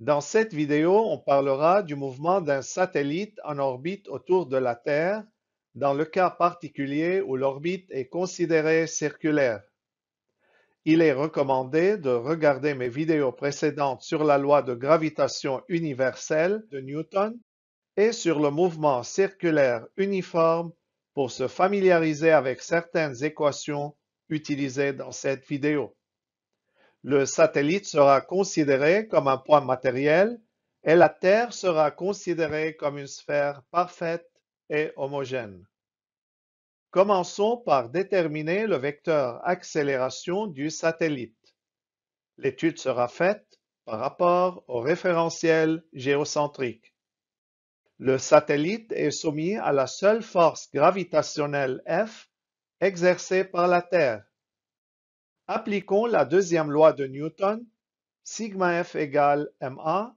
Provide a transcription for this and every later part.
Dans cette vidéo, on parlera du mouvement d'un satellite en orbite autour de la Terre, dans le cas particulier où l'orbite est considérée circulaire. Il est recommandé de regarder mes vidéos précédentes sur la loi de gravitation universelle de Newton et sur le mouvement circulaire uniforme pour se familiariser avec certaines équations utilisées dans cette vidéo le satellite sera considéré comme un point matériel et la Terre sera considérée comme une sphère parfaite et homogène. Commençons par déterminer le vecteur accélération du satellite. L'étude sera faite par rapport au référentiel géocentrique. Le satellite est soumis à la seule force gravitationnelle F exercée par la Terre Appliquons la deuxième loi de Newton, sigma F égale MA,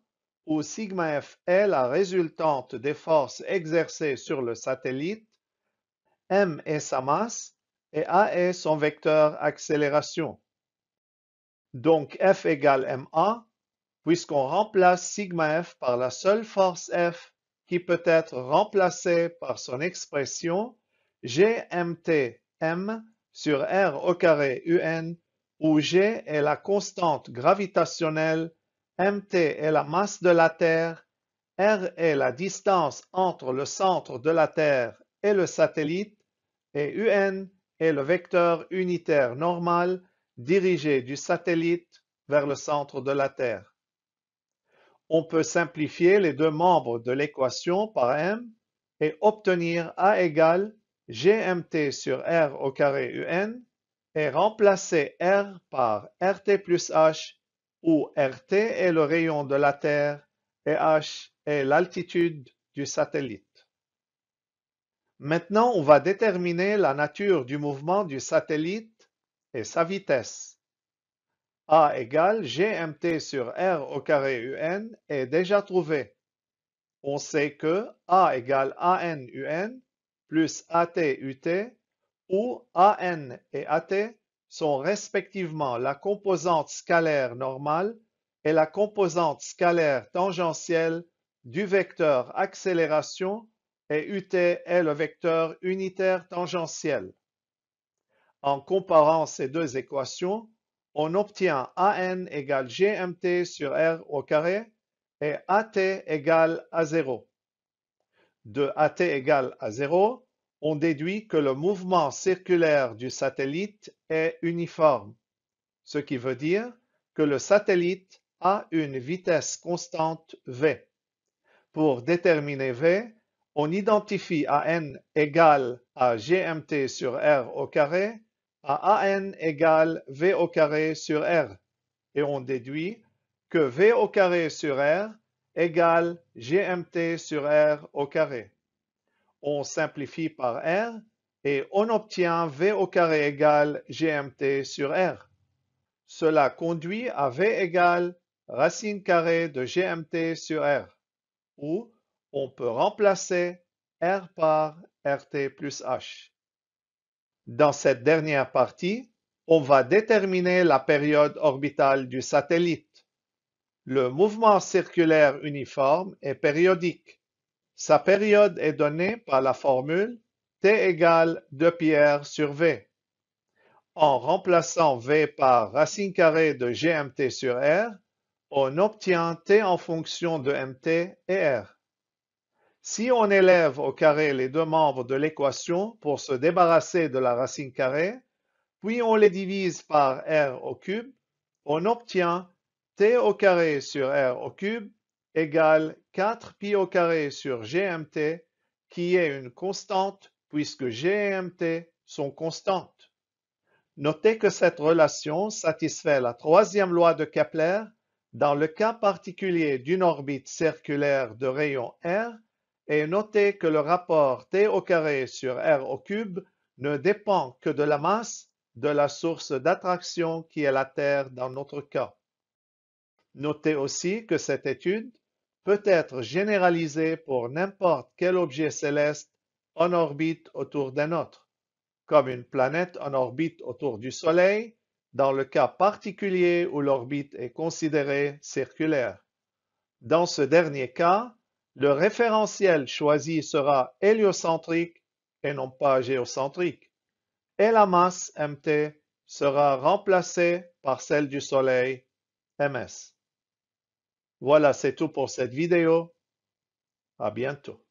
où sigma F est la résultante des forces exercées sur le satellite, M est sa masse et A est son vecteur accélération. Donc F égale MA, puisqu'on remplace sigma F par la seule force F qui peut être remplacée par son expression GMTM sur R au carré UN où G est la constante gravitationnelle, MT est la masse de la Terre, R est la distance entre le centre de la Terre et le satellite, et UN est le vecteur unitaire normal dirigé du satellite vers le centre de la Terre. On peut simplifier les deux membres de l'équation par M et obtenir A égale gmt sur r au carré un est remplacé r par rt plus h où rt est le rayon de la Terre et h est l'altitude du satellite. Maintenant, on va déterminer la nature du mouvement du satellite et sa vitesse. A égale gmt sur r au carré un est déjà trouvé. On sait que A égale un plus ATUT où AN et AT sont respectivement la composante scalaire normale et la composante scalaire tangentielle du vecteur accélération et UT est le vecteur unitaire tangentiel. En comparant ces deux équations, on obtient AN égale GMT sur R au carré et AT égale A0 de AT égale à 0, on déduit que le mouvement circulaire du satellite est uniforme, ce qui veut dire que le satellite a une vitesse constante V. Pour déterminer V, on identifie AN égale à GMT sur R au carré à AN égale V au carré sur R et on déduit que V au carré sur R égale gmt sur r au carré. On simplifie par r et on obtient v au carré égale gmt sur r. Cela conduit à v égale racine carrée de gmt sur r, où on peut remplacer r par rt plus h. Dans cette dernière partie, on va déterminer la période orbitale du satellite. Le mouvement circulaire uniforme est périodique. Sa période est donnée par la formule T égale 2 πr sur V. En remplaçant V par racine carrée de GMT sur R, on obtient T en fonction de MT et R. Si on élève au carré les deux membres de l'équation pour se débarrasser de la racine carrée, puis on les divise par R au cube, on obtient t au carré sur r au cube égale 4 pi au carré sur gmt qui est une constante puisque gmt sont constantes. Notez que cette relation satisfait la troisième loi de Kepler dans le cas particulier d'une orbite circulaire de rayon R et notez que le rapport t au carré sur r au cube ne dépend que de la masse de la source d'attraction qui est la Terre dans notre cas. Notez aussi que cette étude peut être généralisée pour n'importe quel objet céleste en orbite autour d'un autre, comme une planète en orbite autour du Soleil, dans le cas particulier où l'orbite est considérée circulaire. Dans ce dernier cas, le référentiel choisi sera héliocentrique et non pas géocentrique, et la masse MT sera remplacée par celle du Soleil MS. Voilà, c'est tout pour cette vidéo. À bientôt.